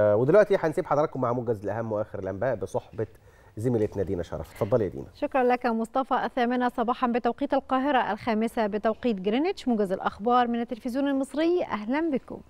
آه، ودلوقتي هنسيب حضراتكم مع موجز الاهم واخر الانباء بصحبه زميلتنا دينا شرف اتفضلي يا دينا شكرا لك مصطفى الثامنة صباحا بتوقيت القاهرة الخامسة بتوقيت جرينتش موجز الأخبار من التلفزيون المصري أهلا بكم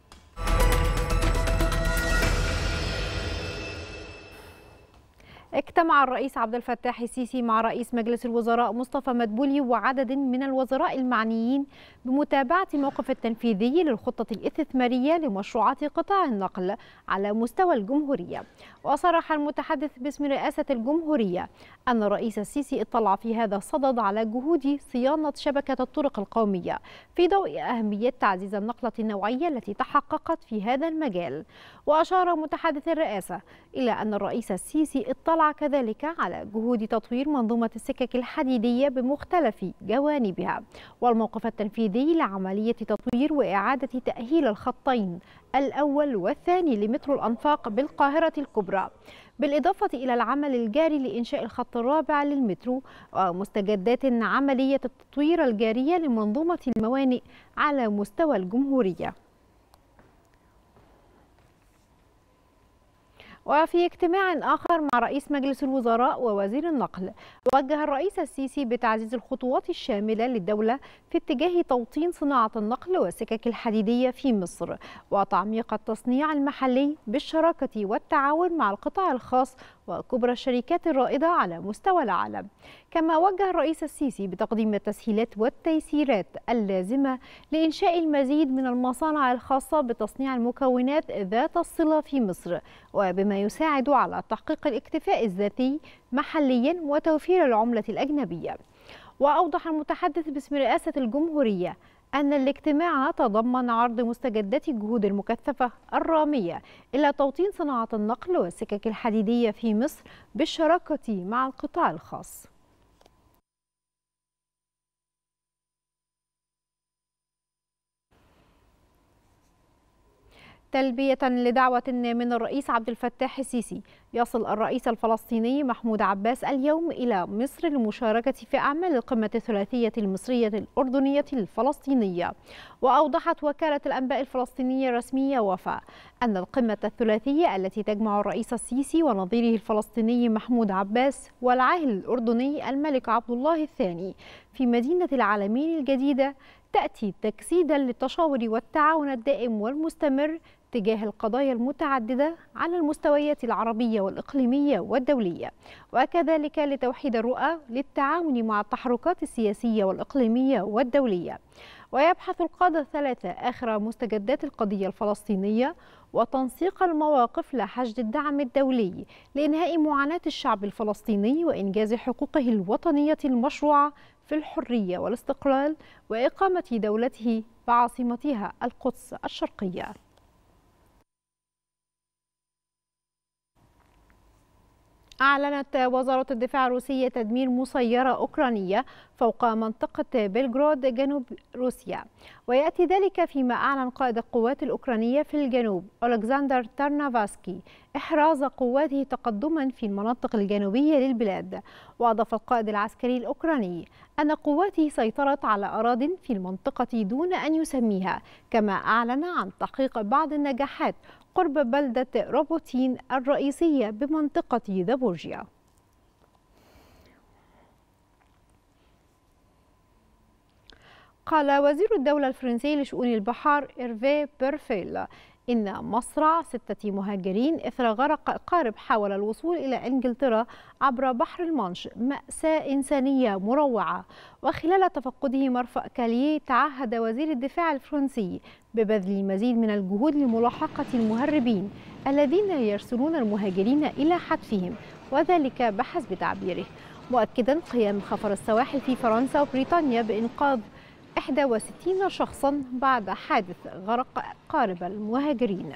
اجتمع الرئيس عبد الفتاح السيسي مع رئيس مجلس الوزراء مصطفى مدبولي وعدد من الوزراء المعنيين بمتابعة موقف التنفيذي للخطة الاستثمارية لمشروعات قطاع النقل على مستوى الجمهورية وصرح المتحدث باسم رئاسة الجمهورية أن الرئيس السيسي اطلع في هذا الصدد على جهود صيانة شبكة الطرق القومية في ضوء أهمية تعزيز النقلة النوعية التي تحققت في هذا المجال وأشار متحدث الرئاسة إلى أن الرئيس السيسي اطلع كذلك على جهود تطوير منظومة السكك الحديدية بمختلف جوانبها والموقف التنفيذي لعملية تطوير وإعادة تأهيل الخطين الأول والثاني لمترو الأنفاق بالقاهرة الكبرى بالإضافة إلى العمل الجاري لإنشاء الخط الرابع للمترو ومستجدات عملية التطوير الجارية لمنظومة الموانئ على مستوى الجمهورية وفي اجتماع آخر مع رئيس مجلس الوزراء ووزير النقل وجه الرئيس السيسي بتعزيز الخطوات الشاملة للدولة في اتجاه توطين صناعة النقل والسكك الحديدية في مصر وتعميق التصنيع المحلي بالشراكة والتعاون مع القطاع الخاص وكبرى الشركات الرائدة على مستوى العالم كما وجه الرئيس السيسي بتقديم التسهيلات والتيسيرات اللازمة لإنشاء المزيد من المصانع الخاصة بتصنيع المكونات ذات الصلة في مصر وبما يساعد على تحقيق الاكتفاء الذاتي محليا وتوفير العملة الأجنبية وأوضح المتحدث باسم رئاسة الجمهورية أن الاجتماع تضمن عرض مستجدات الجهود المكثفة الرامية إلى توطين صناعة النقل والسكك الحديدية في مصر بالشراكة مع القطاع الخاص تلبية لدعوة من الرئيس عبد الفتاح السيسي يصل الرئيس الفلسطيني محمود عباس اليوم إلى مصر للمشاركة في أعمال القمة الثلاثية المصرية الأردنية الفلسطينية وأوضحت وكالة الأنباء الفلسطينية الرسمية وفاء أن القمة الثلاثية التي تجمع الرئيس السيسي ونظيره الفلسطيني محمود عباس والعاهل الأردني الملك عبد الله الثاني في مدينة العالمين الجديدة تأتي تجسيدا للتشاور والتعاون الدائم والمستمر تجاه القضايا المتعددة على المستويات العربية والإقليمية والدولية وكذلك لتوحيد الرؤى للتعاون مع التحركات السياسية والإقليمية والدولية ويبحث القادة الثلاثة آخر مستجدات القضية الفلسطينية وتنسيق المواقف لحشد الدعم الدولي لإنهاء معاناة الشعب الفلسطيني وإنجاز حقوقه الوطنية المشروعة في الحرية والاستقلال وإقامة دولته بعاصمتها القدس الشرقية أعلنت وزارة الدفاع الروسية تدمير مسيرة أوكرانية فوق منطقة بلغراد جنوب روسيا ويأتي ذلك فيما أعلن قائد القوات الأوكرانية في الجنوب ألكسندر تارنافاسكي إحراز قواته تقدما في المناطق الجنوبية للبلاد وأضاف القائد العسكري الأوكراني أن قواته سيطرت على أراض في المنطقة دون أن يسميها كما أعلن عن تحقيق بعض النجاحات قرب بلدة روبوتين الرئيسية بمنطقة دابورجيا قال وزير الدولة الفرنسي لشؤون البحار إيرفي بيرفيل إن مصرع ستة مهاجرين إثر غرق قارب حاول الوصول إلى إنجلترا عبر بحر المانش مأساة إنسانية مروعة وخلال تفقده مرفأ كاليه تعهد وزير الدفاع الفرنسي ببذل المزيد من الجهود لملاحقة المهربين الذين يرسلون المهاجرين إلى حتفهم وذلك بحسب تعبيره مؤكدا قيام خفر السواحل في فرنسا وبريطانيا بإنقاذ 61 شخصا بعد حادث غرق قارب المهاجرين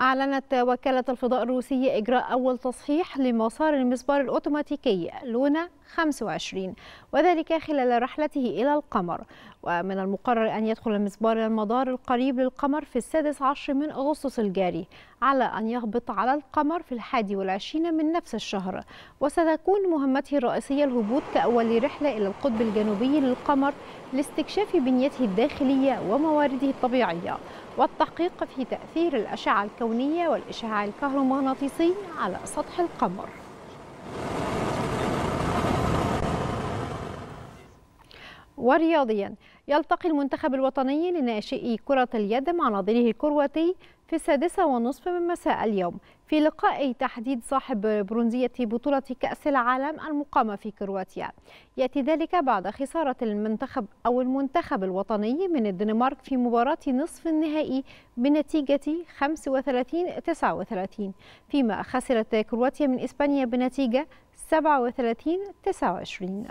أعلنت وكالة الفضاء الروسية إجراء أول تصحيح لمسار المسبار الأوتوماتيكي لونا 25 وذلك خلال رحلته إلى القمر ومن المقرر أن يدخل المسبار إلى المدار القريب للقمر في السادس عشر من أغسطس الجاري على أن يهبط على القمر في الحادي والعشرين من نفس الشهر وستكون مهمته الرئيسية الهبوط كأول رحلة إلى القطب الجنوبي للقمر لاستكشاف بنيته الداخلية وموارده الطبيعية والتحقيق في تأثير الأشعة الكونية والإشعاع الكهرومغناطيسي على سطح القمر ورياضيا يلتقي المنتخب الوطني لناشئي كرة اليد مع نظيره الكرواتي في السادسة ونصف من مساء اليوم في لقاء تحديد صاحب برونزية بطولة كأس العالم المقامة في كرواتيا يأتي ذلك بعد خسارة المنتخب أو المنتخب الوطني من الدنمارك في مباراة نصف النهائي بنتيجة 35-39 فيما خسرت كرواتيا من إسبانيا بنتيجة 37-29